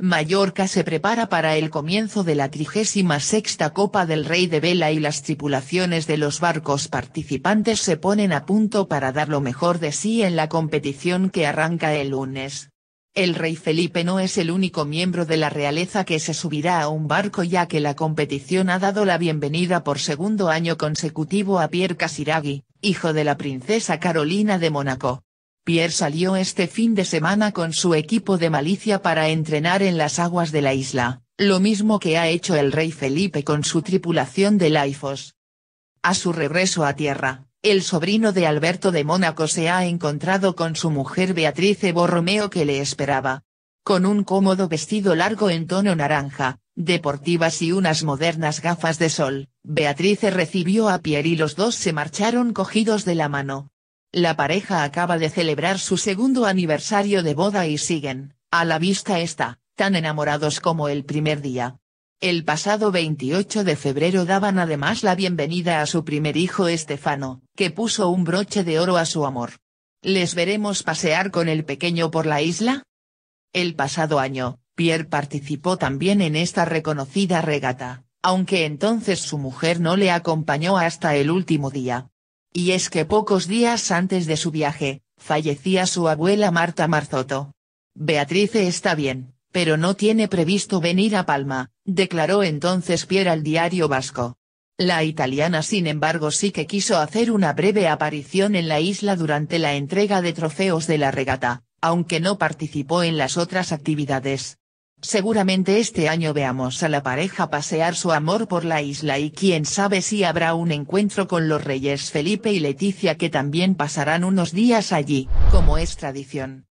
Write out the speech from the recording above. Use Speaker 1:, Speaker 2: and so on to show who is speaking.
Speaker 1: Mallorca se prepara para el comienzo de la 36 Copa del Rey de Vela y las tripulaciones de los barcos participantes se ponen a punto para dar lo mejor de sí en la competición que arranca el lunes. El rey Felipe no es el único miembro de la realeza que se subirá a un barco ya que la competición ha dado la bienvenida por segundo año consecutivo a Pierre Casiraghi, hijo de la princesa Carolina de Mónaco. Pierre salió este fin de semana con su equipo de Malicia para entrenar en las aguas de la isla, lo mismo que ha hecho el rey Felipe con su tripulación de Laifos. A su regreso a tierra, el sobrino de Alberto de Mónaco se ha encontrado con su mujer Beatriz Borromeo que le esperaba. Con un cómodo vestido largo en tono naranja, deportivas y unas modernas gafas de sol, Beatriz recibió a Pierre y los dos se marcharon cogidos de la mano. La pareja acaba de celebrar su segundo aniversario de boda y siguen, a la vista está, tan enamorados como el primer día. El pasado 28 de febrero daban además la bienvenida a su primer hijo Estefano, que puso un broche de oro a su amor. ¿Les veremos pasear con el pequeño por la isla? El pasado año, Pierre participó también en esta reconocida regata, aunque entonces su mujer no le acompañó hasta el último día. Y es que pocos días antes de su viaje, fallecía su abuela Marta Marzotto. Beatrice está bien, pero no tiene previsto venir a Palma, declaró entonces Pierre al diario vasco. La italiana sin embargo sí que quiso hacer una breve aparición en la isla durante la entrega de trofeos de la regata, aunque no participó en las otras actividades. Seguramente este año veamos a la pareja pasear su amor por la isla y quién sabe si habrá un encuentro con los reyes Felipe y Leticia que también pasarán unos días allí, como es tradición.